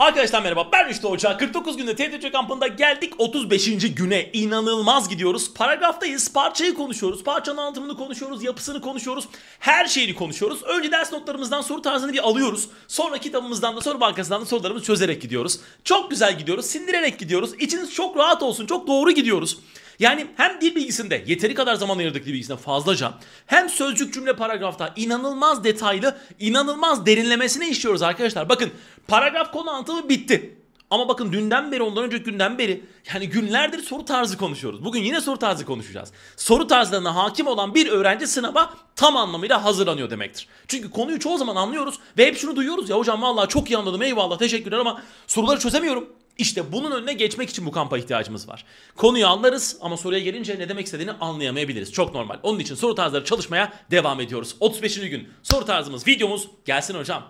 Arkadaşlar merhaba ben Rüştü Hoca. 49 günde TTC kampında geldik 35. güne. inanılmaz gidiyoruz. Paragraftayız. Parçayı konuşuyoruz. Parçanın anlatımını konuşuyoruz. Yapısını konuşuyoruz. Her şeyini konuşuyoruz. Önce ders notlarımızdan soru tarzını bir alıyoruz. Sonra kitabımızdan da soru bankasından da sorularımızı çözerek gidiyoruz. Çok güzel gidiyoruz. Sindirerek gidiyoruz. İçiniz çok rahat olsun. Çok doğru gidiyoruz. Yani hem dil bilgisinde yeteri kadar zaman ayırdık dil bilgisinde fazlaca hem sözcük cümle paragrafta inanılmaz detaylı, inanılmaz derinlemesine işliyoruz arkadaşlar. Bakın paragraf konu anlatımı bitti. Ama bakın dünden beri ondan önce günden beri yani günlerdir soru tarzı konuşuyoruz. Bugün yine soru tarzı konuşacağız. Soru tarzlarına hakim olan bir öğrenci sınava tam anlamıyla hazırlanıyor demektir. Çünkü konuyu çoğu zaman anlıyoruz ve hep şunu duyuyoruz. Ya hocam vallahi çok iyi anladım eyvallah teşekkürler ama soruları çözemiyorum. İşte bunun önüne geçmek için bu kampa ihtiyacımız var. Konuyu anlarız ama soruya gelince ne demek istediğini anlayamayabiliriz. Çok normal. Onun için soru tarzları çalışmaya devam ediyoruz. 35. gün soru tarzımız videomuz gelsin hocam.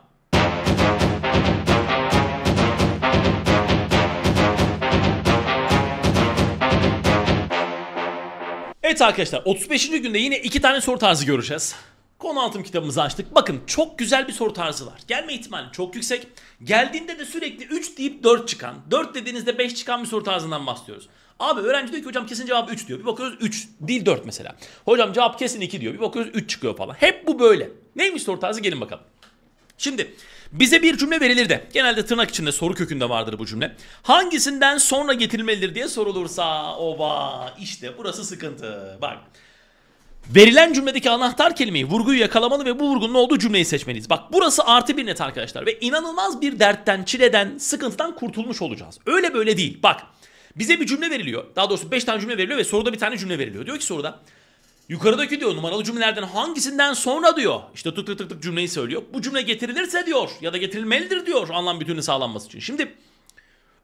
Evet arkadaşlar 35. günde yine iki tane soru tarzı göreceğiz. Konu altım kitabımızı açtık. Bakın çok güzel bir soru tarzı var. Gelme ihtimali çok yüksek. Geldiğinde de sürekli 3 deyip 4 çıkan, 4 dediğinizde 5 çıkan bir soru tarzından bahsediyoruz. Abi öğrenci diyor ki hocam kesin cevap 3 diyor. Bir bakıyoruz 3 değil 4 mesela. Hocam cevap kesin 2 diyor. Bir bakıyoruz 3 çıkıyor falan. Hep bu böyle. Neymiş soru tarzı gelin bakalım. Şimdi bize bir cümle verilir de genelde tırnak içinde soru kökünde vardır bu cümle. Hangisinden sonra getirilmelidir diye sorulursa oba işte burası sıkıntı. Bak Verilen cümledeki anahtar kelimeyi, vurguyu yakalamalı ve bu vurgunun olduğu cümleyi seçmeliyiz. Bak burası artı bir net arkadaşlar ve inanılmaz bir dertten, çileden, sıkıntıdan kurtulmuş olacağız. Öyle böyle değil. Bak bize bir cümle veriliyor. Daha doğrusu 5 tane cümle veriliyor ve soruda bir tane cümle veriliyor. Diyor ki soruda yukarıdaki diyor numaralı cümlelerden hangisinden sonra diyor. İşte tık tık tık cümleyi söylüyor. Bu cümle getirilirse diyor ya da getirilmelidir diyor anlam bütünü sağlanması için. Şimdi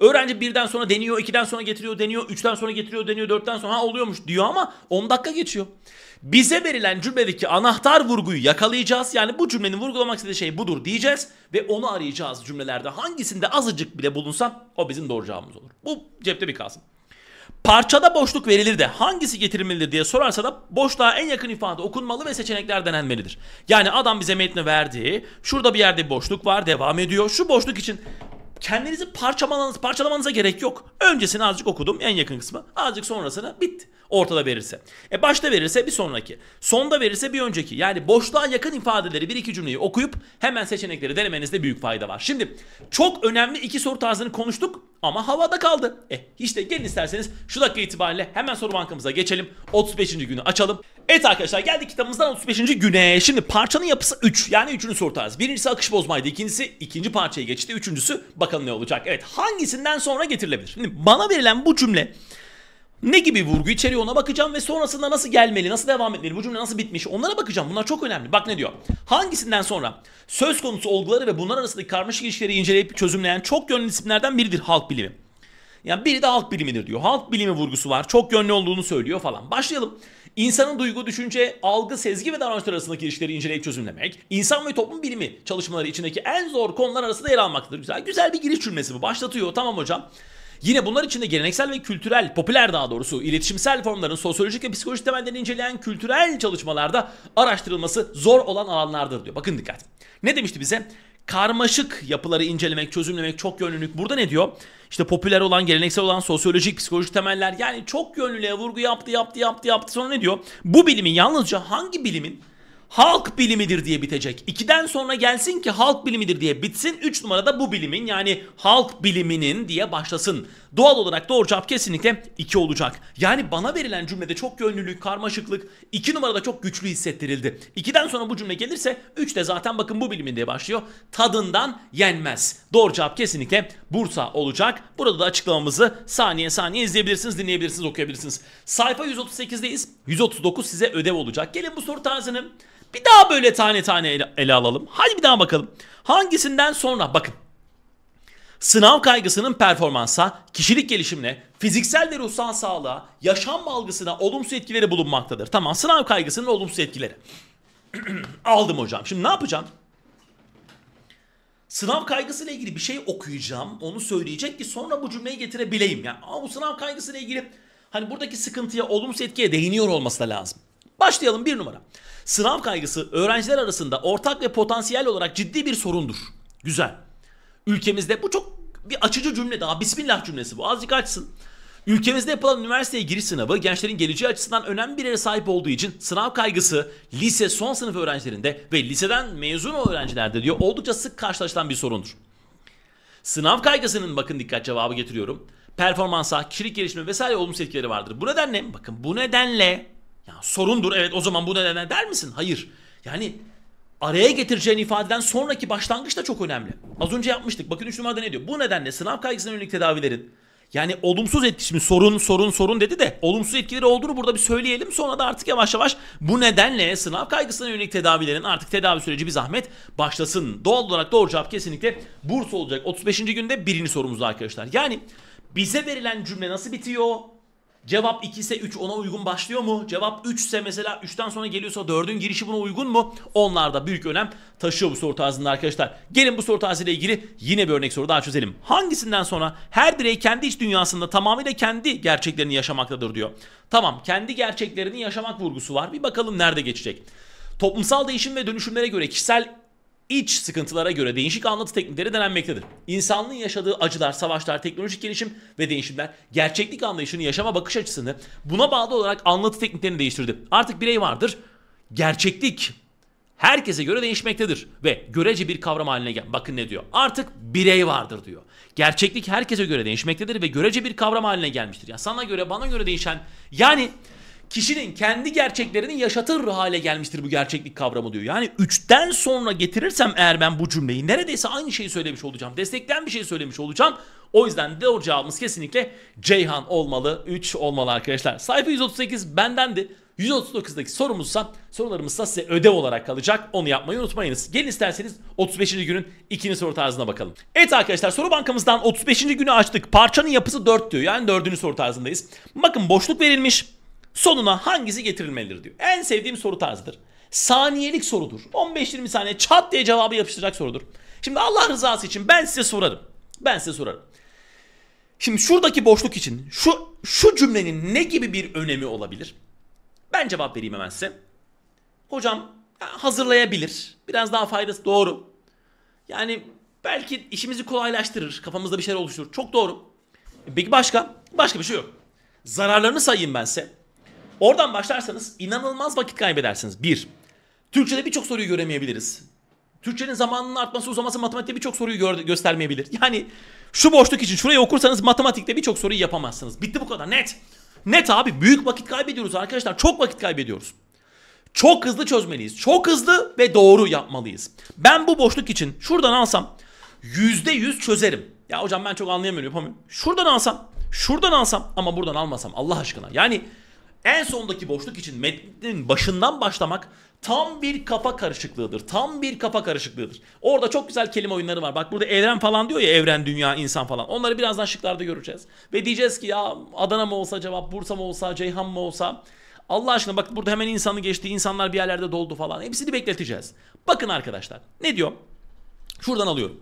Öğrenci birden sonra deniyor, ikiden sonra getiriyor, deniyor, üçten sonra getiriyor, deniyor, dörtten sonra ha oluyormuş diyor ama 10 dakika geçiyor. Bize verilen cümledeki anahtar vurguyu yakalayacağız. Yani bu cümlenin vurgulamak istediği şey budur diyeceğiz ve onu arayacağız cümlelerde. Hangisinde azıcık bile bulunsa o bizim doğru cevabımız olur. Bu cepte bir kalsın. Parçada boşluk verilir de hangisi getirilmelidir diye sorarsa da boşluğa en yakın ifade okunmalı ve seçenekler denenmelidir. Yani adam bize metni verdi. Şurada bir yerde bir boşluk var devam ediyor. Şu boşluk için kendinizi parçalamanız, parçalamanıza gerek yok. Öncesini azıcık okudum en yakın kısmı. Azıcık sonrasını bitti ortada verirse. E başta verirse bir sonraki. Sonda verirse bir önceki. Yani boşluğa yakın ifadeleri bir iki cümleyi okuyup hemen seçenekleri denemenizde büyük fayda var. Şimdi çok önemli iki soru tarzını konuştuk ama havada kaldı. E işte gelin isterseniz şu dakika itibariyle hemen soru bankamıza geçelim. 35. günü açalım. Evet arkadaşlar geldik kitabımızdan 35. güne. Şimdi parçanın yapısı 3. Yani 3. soru tarzı. Birincisi akış bozmaydı. ikincisi ikinci parçaya geçti. Üçüncüsü bakalım ne olacak. Evet hangisinden sonra getirilebilir? Şimdi bana verilen bu cümle ne gibi vurgu içeriyor ona bakacağım ve sonrasında nasıl gelmeli, nasıl devam etmeli, bu cümle nasıl bitmiş onlara bakacağım. Bunlar çok önemli. Bak ne diyor. Hangisinden sonra söz konusu olguları ve bunlar arasındaki karmaşık ilişkileri inceleyip çözümleyen çok yönlü disiplinlerden biridir halk bilimi. Yani biri de halk bilimidir diyor. Halk bilimi vurgusu var. Çok yönlü olduğunu söylüyor falan. Başlayalım. İnsanın duygu, düşünce, algı, sezgi ve davranışlar arasındaki ilişkileri inceleyip çözümlemek, insan ve toplum bilimi çalışmaları içindeki en zor konular arasında yer almaktadır. Güzel, güzel bir giriş cümlesi bu. Başlatıyor. Tamam hocam. Yine bunlar içinde geleneksel ve kültürel, popüler daha doğrusu iletişimsel formların sosyolojik ve psikolojik temellerini inceleyen kültürel çalışmalarda araştırılması zor olan alanlardır diyor. Bakın dikkat. Ne demişti bize? karmaşık yapıları incelemek, çözümlemek, çok yönlülük. Burada ne diyor? İşte popüler olan, geleneksel olan sosyolojik, psikolojik temeller yani çok yönlülüğe vurgu yaptı, yaptı, yaptı, yaptı. Sonra ne diyor? Bu bilimin yalnızca hangi bilimin halk bilimidir diye bitecek. 2'den sonra gelsin ki halk bilimidir diye bitsin. 3 numarada bu bilimin yani halk biliminin diye başlasın. Doğal olarak doğru cevap kesinlikle 2 olacak. Yani bana verilen cümlede çok gönlülük karmaşıklık 2 numarada çok güçlü hissettirildi. 2'den sonra bu cümle gelirse 3 de zaten bakın bu bilimin diye başlıyor. Tadından yenmez. Doğru cevap kesinlikle Bursa olacak. Burada da açıklamamızı saniye saniye izleyebilirsiniz, dinleyebilirsiniz, okuyabilirsiniz. Sayfa 138'deyiz. 139 size ödev olacak. Gelin bu soru tarzını bir daha böyle tane tane ele, ele alalım. Hadi bir daha bakalım. Hangisinden sonra bakın. Sınav kaygısının performansa, kişilik gelişimine, fiziksel ve ruhsal sağlığa, yaşam algısına olumsuz etkileri bulunmaktadır. Tamam sınav kaygısının olumsuz etkileri. Aldım hocam. Şimdi ne yapacağım? Sınav kaygısıyla ilgili bir şey okuyacağım. Onu söyleyecek ki sonra bu cümleyi getirebileyim. Yani bu sınav kaygısıyla ilgili hani buradaki sıkıntıya olumsuz etkiye değiniyor olması da lazım. Başlayalım bir numara. Sınav kaygısı öğrenciler arasında ortak ve potansiyel olarak ciddi bir sorundur. Güzel. Ülkemizde bu çok bir açıcı cümle daha. Bismillah cümlesi bu. Azıcık açsın. Ülkemizde yapılan üniversiteye giriş sınavı gençlerin geleceği açısından önemli bir yere sahip olduğu için sınav kaygısı lise son sınıf öğrencilerinde ve liseden mezun öğrencilerde diyor oldukça sık karşılaşılan bir sorundur. Sınav kaygısının bakın dikkat cevabı getiriyorum. Performansa, kişilik gelişimi vesaire olumsuz etkileri vardır. Bu nedenle bakın bu nedenle ya sorundur evet o zaman bu nedenle der misin? Hayır. Yani araya getireceğin ifadeden sonraki başlangıç da çok önemli. Az önce yapmıştık. Bakın 3 numarada ne diyor? Bu nedenle sınav kaygısına yönelik tedavilerin yani olumsuz etkisi şimdi sorun sorun sorun dedi de olumsuz etkileri olduğunu burada bir söyleyelim. Sonra da artık yavaş yavaş bu nedenle sınav kaygısına yönelik tedavilerin artık tedavi süreci bir zahmet başlasın. Doğal olarak doğru cevap kesinlikle burs olacak. 35. günde birini sorumuzda arkadaşlar. Yani bize verilen cümle nasıl bitiyor? Cevap 2 ise 3 ona uygun başlıyor mu? Cevap 3 ise mesela 3'ten sonra geliyorsa 4'ün girişi buna uygun mu? Onlar da büyük önem taşıyor bu soru tarzında arkadaşlar. Gelin bu soru tarzıyla ilgili yine bir örnek soru daha çözelim. Hangisinden sonra her birey kendi iç dünyasında tamamıyla kendi gerçeklerini yaşamaktadır diyor. Tamam kendi gerçeklerini yaşamak vurgusu var. Bir bakalım nerede geçecek. Toplumsal değişim ve dönüşümlere göre kişisel iç sıkıntılara göre değişik anlatı teknikleri denenmektedir. İnsanlığın yaşadığı acılar, savaşlar, teknolojik gelişim ve değişimler gerçeklik anlayışını, yaşama bakış açısını buna bağlı olarak anlatı tekniklerini değiştirdi. Artık birey vardır. Gerçeklik herkese göre değişmektedir ve görece bir kavram haline gel. Bakın ne diyor? Artık birey vardır diyor. Gerçeklik herkese göre değişmektedir ve görece bir kavram haline gelmiştir. Ya sana göre, bana göre değişen yani kişinin kendi gerçeklerini yaşatır hale gelmiştir bu gerçeklik kavramı diyor. Yani üçten sonra getirirsem eğer ben bu cümleyi neredeyse aynı şeyi söylemiş olacağım. Destekleyen bir şey söylemiş olacağım. O yüzden doğru cevabımız kesinlikle Ceyhan olmalı. 3 olmalı arkadaşlar. Sayfa 138 bendendi. 139'daki sorumuzsa sorularımızsa size ödev olarak kalacak. Onu yapmayı unutmayınız. Gelin isterseniz 35. günün ikinci soru tarzına bakalım. Evet arkadaşlar soru bankamızdan 35. günü açtık. Parçanın yapısı 4 diyor. Yani 4. soru tarzındayız. Bakın boşluk verilmiş sonuna hangisi getirilmelidir diyor. En sevdiğim soru tarzıdır. Saniyelik sorudur. 15-20 saniye çat diye cevabı yapıştıracak sorudur. Şimdi Allah rızası için ben size sorarım. Ben size sorarım. Şimdi şuradaki boşluk için şu şu cümlenin ne gibi bir önemi olabilir? Ben cevap vereyim hemen size. Hocam hazırlayabilir. Biraz daha faydası doğru. Yani belki işimizi kolaylaştırır. Kafamızda bir şeyler oluşturur. Çok doğru. E peki başka? Başka bir şey yok. Zararlarını sayayım ben size. Oradan başlarsanız inanılmaz vakit kaybedersiniz. Bir, Türkçe'de birçok soruyu göremeyebiliriz. Türkçenin zamanının artması uzaması matematikte birçok soruyu gö- göstermeyebilir. Yani şu boşluk için şurayı okursanız matematikte birçok soruyu yapamazsınız. Bitti bu kadar net. Net abi büyük vakit kaybediyoruz arkadaşlar. Çok vakit kaybediyoruz. Çok hızlı çözmeliyiz. Çok hızlı ve doğru yapmalıyız. Ben bu boşluk için şuradan alsam %100 çözerim. Ya hocam ben çok anlayamıyorum yapamıyorum. Şuradan alsam, şuradan alsam ama buradan almasam Allah aşkına. Yani en sondaki boşluk için metnin başından başlamak tam bir kafa karışıklığıdır. Tam bir kafa karışıklığıdır. Orada çok güzel kelime oyunları var. Bak burada evren falan diyor ya evren, dünya, insan falan. Onları birazdan şıklarda göreceğiz. Ve diyeceğiz ki ya Adana mı olsa cevap, Bursa mı olsa, Ceyhan mı olsa. Allah aşkına bak burada hemen insanı geçti, insanlar bir yerlerde doldu falan. Hepsini bekleteceğiz. Bakın arkadaşlar ne diyor? Şuradan alıyorum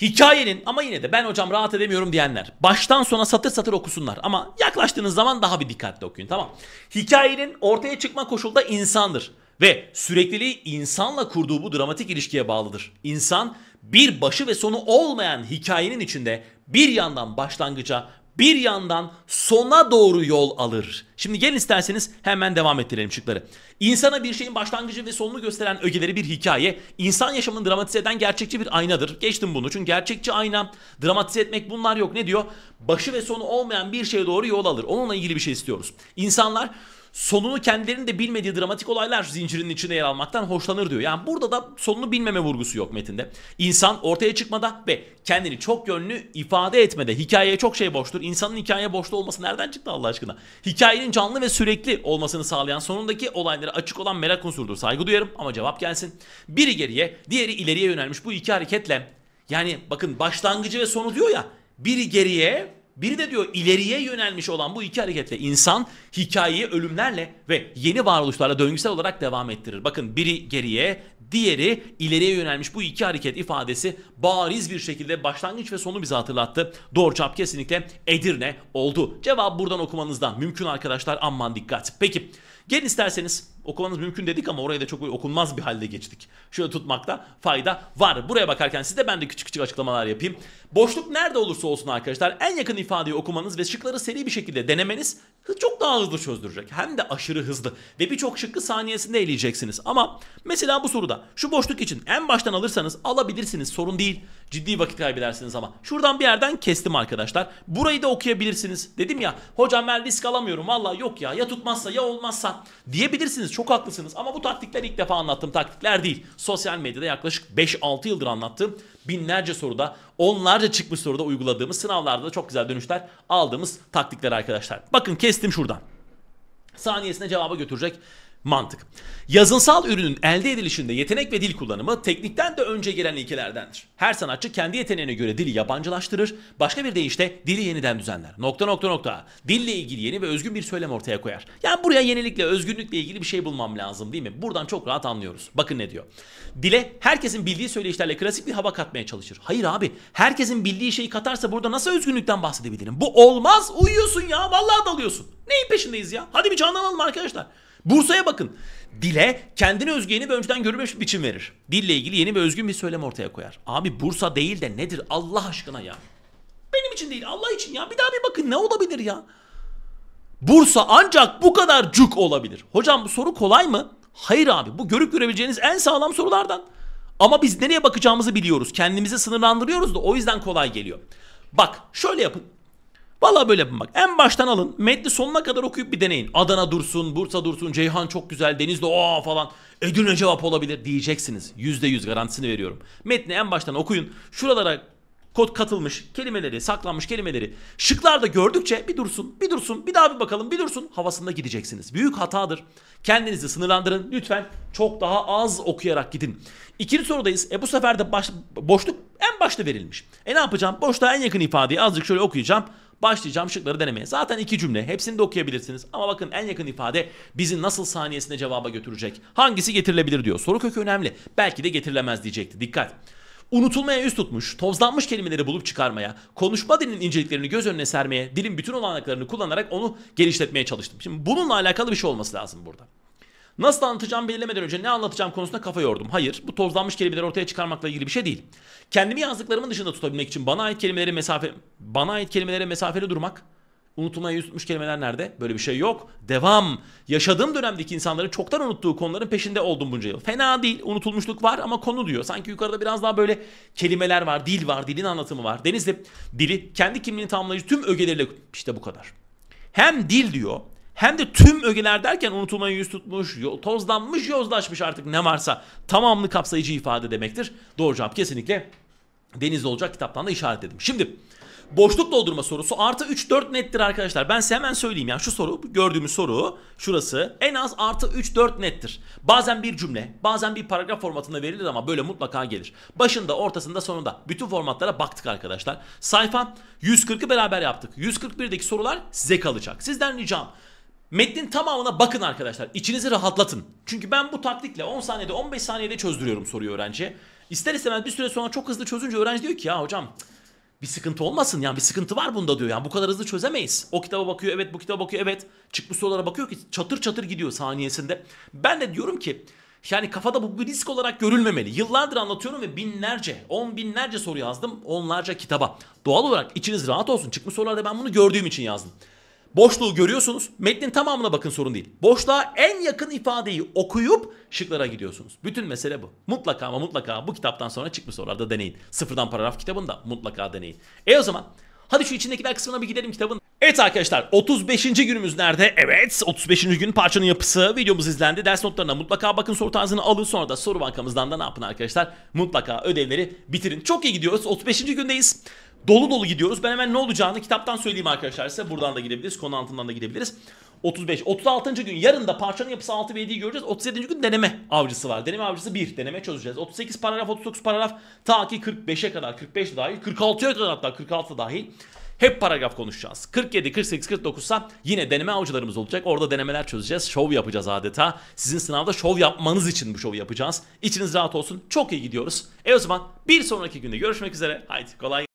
hikayenin ama yine de ben hocam rahat edemiyorum diyenler baştan sona satır satır okusunlar ama yaklaştığınız zaman daha bir dikkatli okuyun tamam. Hikayenin ortaya çıkma koşulda insandır ve sürekliliği insanla kurduğu bu dramatik ilişkiye bağlıdır. İnsan bir başı ve sonu olmayan hikayenin içinde bir yandan başlangıca bir yandan sona doğru yol alır. Şimdi gelin isterseniz hemen devam ettirelim şıkları. İnsana bir şeyin başlangıcı ve sonunu gösteren ögeleri bir hikaye. İnsan yaşamını dramatize eden gerçekçi bir aynadır. Geçtim bunu çünkü gerçekçi ayna. Dramatize etmek bunlar yok. Ne diyor? Başı ve sonu olmayan bir şeye doğru yol alır. Onunla ilgili bir şey istiyoruz. İnsanlar sonunu kendilerinin de bilmediği dramatik olaylar zincirinin içinde yer almaktan hoşlanır diyor. Yani burada da sonunu bilmeme vurgusu yok metinde. İnsan ortaya çıkmada ve kendini çok yönlü ifade etmede hikayeye çok şey boştur. İnsanın hikaye boşta olması nereden çıktı Allah aşkına? Hikayenin canlı ve sürekli olmasını sağlayan sonundaki olaylara açık olan merak unsurdur. Saygı duyarım ama cevap gelsin. Biri geriye, diğeri ileriye yönelmiş bu iki hareketle yani bakın başlangıcı ve sonu diyor ya. Biri geriye, biri de diyor ileriye yönelmiş olan bu iki hareketle insan hikayeyi ölümlerle ve yeni varoluşlarla döngüsel olarak devam ettirir. Bakın biri geriye, diğeri ileriye yönelmiş bu iki hareket ifadesi bariz bir şekilde başlangıç ve sonu bize hatırlattı. Doğru cevap kesinlikle Edirne oldu. Cevap buradan okumanızdan mümkün arkadaşlar aman dikkat. Peki gelin isterseniz Okumanız mümkün dedik ama oraya da çok okunmaz bir halde geçtik. Şöyle tutmakta fayda var. Buraya bakarken size ben de küçük küçük açıklamalar yapayım. Boşluk nerede olursa olsun arkadaşlar en yakın ifadeyi okumanız ve şıkları seri bir şekilde denemeniz çok daha hızlı çözdürecek. Hem de aşırı hızlı ve birçok şıkkı saniyesinde eleyeceksiniz. Ama mesela bu soruda şu boşluk için en baştan alırsanız alabilirsiniz sorun değil. Ciddi vakit kaybedersiniz ama. Şuradan bir yerden kestim arkadaşlar. Burayı da okuyabilirsiniz. Dedim ya hocam ben risk alamıyorum valla yok ya ya tutmazsa ya olmazsa diyebilirsiniz. Çok çok haklısınız ama bu taktikler ilk defa anlattığım taktikler değil. Sosyal medyada yaklaşık 5-6 yıldır anlattığım binlerce soruda, onlarca çıkmış soruda uyguladığımız sınavlarda da çok güzel dönüşler aldığımız taktikler arkadaşlar. Bakın kestim şuradan. Saniyesine cevaba götürecek Mantık. Yazınsal ürünün elde edilişinde yetenek ve dil kullanımı teknikten de önce gelen ilkelerdendir. Her sanatçı kendi yeteneğine göre dili yabancılaştırır, başka bir deyişle dili yeniden düzenler. Nokta nokta nokta. Dille ilgili yeni ve özgün bir söylem ortaya koyar. Yani buraya yenilikle, özgünlükle ilgili bir şey bulmam lazım değil mi? Buradan çok rahat anlıyoruz. Bakın ne diyor. Dile herkesin bildiği söyleyişlerle klasik bir hava katmaya çalışır. Hayır abi, herkesin bildiği şeyi katarsa burada nasıl özgünlükten bahsedebilirim? Bu olmaz. Uyuyorsun ya, vallahi dalıyorsun. Neyin peşindeyiz ya? Hadi bir canlanalım arkadaşlar. Bursa'ya bakın. Dile kendini özgü yeni ve önceden görülmüş bir biçim verir. Dille ilgili yeni ve özgün bir söylem ortaya koyar. Abi Bursa değil de nedir Allah aşkına ya? Benim için değil Allah için ya. Bir daha bir bakın ne olabilir ya? Bursa ancak bu kadar cuk olabilir. Hocam bu soru kolay mı? Hayır abi bu görüp görebileceğiniz en sağlam sorulardan. Ama biz nereye bakacağımızı biliyoruz. Kendimizi sınırlandırıyoruz da o yüzden kolay geliyor. Bak şöyle yapın. Valla böyle yapın bak. En baştan alın. Metni sonuna kadar okuyup bir deneyin. Adana dursun, Bursa dursun, Ceyhan çok güzel, Denizli o falan. Edirne cevap olabilir diyeceksiniz. %100 garantisini veriyorum. Metni en baştan okuyun. Şuralara kod katılmış kelimeleri, saklanmış kelimeleri şıklarda gördükçe bir dursun, bir dursun, bir daha bir bakalım, bir dursun havasında gideceksiniz. Büyük hatadır. Kendinizi sınırlandırın. Lütfen çok daha az okuyarak gidin. İkinci sorudayız. E bu sefer de baş, boşluk en başta verilmiş. E ne yapacağım? Boşluğa en yakın ifadeyi azıcık şöyle okuyacağım. Başlayacağım şıkları denemeye. Zaten iki cümle. Hepsini de okuyabilirsiniz. Ama bakın en yakın ifade bizi nasıl saniyesine cevaba götürecek. Hangisi getirilebilir diyor. Soru kökü önemli. Belki de getirilemez diyecekti. Dikkat unutulmaya üst tutmuş, tozlanmış kelimeleri bulup çıkarmaya, konuşma dilinin inceliklerini göz önüne sermeye, dilin bütün olanaklarını kullanarak onu geliştirmeye çalıştım. Şimdi bununla alakalı bir şey olması lazım burada. Nasıl anlatacağım belirlemeden önce ne anlatacağım konusunda kafa yordum. Hayır, bu tozlanmış kelimeleri ortaya çıkarmakla ilgili bir şey değil. Kendimi yazdıklarımın dışında tutabilmek için bana ait kelimelere mesafe bana ait kelimelere mesafeli durmak, Unutulmaya yüz tutmuş kelimeler nerede? Böyle bir şey yok. Devam. Yaşadığım dönemdeki insanların çoktan unuttuğu konuların peşinde oldum bunca yıl. Fena değil. Unutulmuşluk var ama konu diyor. Sanki yukarıda biraz daha böyle kelimeler var, dil var, dilin anlatımı var. Denizli dili kendi kimliğini tamamlayıcı tüm ögeleriyle işte bu kadar. Hem dil diyor hem de tüm ögeler derken unutulmaya yüz tutmuş, tozlanmış, yozlaşmış artık ne varsa tamamını kapsayıcı ifade demektir. Doğru cevap kesinlikle Denizli olacak kitaptan da işaret işaretledim. Şimdi Boşluk doldurma sorusu artı 3-4 nettir arkadaşlar. Ben size hemen söyleyeyim yani şu soru gördüğümüz soru şurası en az artı 3-4 nettir. Bazen bir cümle bazen bir paragraf formatında verilir ama böyle mutlaka gelir. Başında ortasında sonunda bütün formatlara baktık arkadaşlar. Sayfa 140'ı beraber yaptık. 141'deki sorular size kalacak. Sizden ricam Metnin tamamına bakın arkadaşlar. İçinizi rahatlatın. Çünkü ben bu taktikle 10 saniyede 15 saniyede çözdürüyorum soruyu öğrenciye. İster istemez bir süre sonra çok hızlı çözünce öğrenci diyor ki ya hocam bir sıkıntı olmasın yani bir sıkıntı var bunda diyor. Yani bu kadar hızlı çözemeyiz. O kitaba bakıyor evet bu kitaba bakıyor evet. Çıkmış sorulara bakıyor ki çatır çatır gidiyor saniyesinde. Ben de diyorum ki yani kafada bu bir risk olarak görülmemeli. Yıllardır anlatıyorum ve binlerce, on binlerce soru yazdım. Onlarca kitaba. Doğal olarak içiniz rahat olsun. Çıkmış sorularda ben bunu gördüğüm için yazdım. Boşluğu görüyorsunuz. Metnin tamamına bakın sorun değil. Boşluğa en yakın ifadeyi okuyup şıklara gidiyorsunuz. Bütün mesele bu. Mutlaka ama mutlaka bu kitaptan sonra çıkmış sorularda deneyin. Sıfırdan paragraf kitabında mutlaka deneyin. E o zaman hadi şu içindekiler kısmına bir gidelim kitabın. Evet arkadaşlar 35. günümüz nerede? Evet 35. gün parçanın yapısı videomuz izlendi. Ders notlarına mutlaka bakın soru tarzını alın. Sonra da soru bankamızdan da ne yapın arkadaşlar? Mutlaka ödevleri bitirin. Çok iyi gidiyoruz. 35. gündeyiz dolu dolu gidiyoruz. Ben hemen ne olacağını kitaptan söyleyeyim arkadaşlar size. Buradan da gidebiliriz. Konu altından da gidebiliriz. 35. 36. gün yarın da parçanın yapısı 6 ve 7'yi göreceğiz. 37. gün deneme avcısı var. Deneme avcısı 1. Deneme çözeceğiz. 38 paragraf 39 paragraf ta ki 45'e kadar 45 dahil 46'ya kadar hatta 46 dahil hep paragraf konuşacağız. 47, 48, 49 yine deneme avcılarımız olacak. Orada denemeler çözeceğiz. Şov yapacağız adeta. Sizin sınavda şov yapmanız için bu şovu yapacağız. İçiniz rahat olsun. Çok iyi gidiyoruz. E o zaman bir sonraki günde görüşmek üzere. Haydi kolay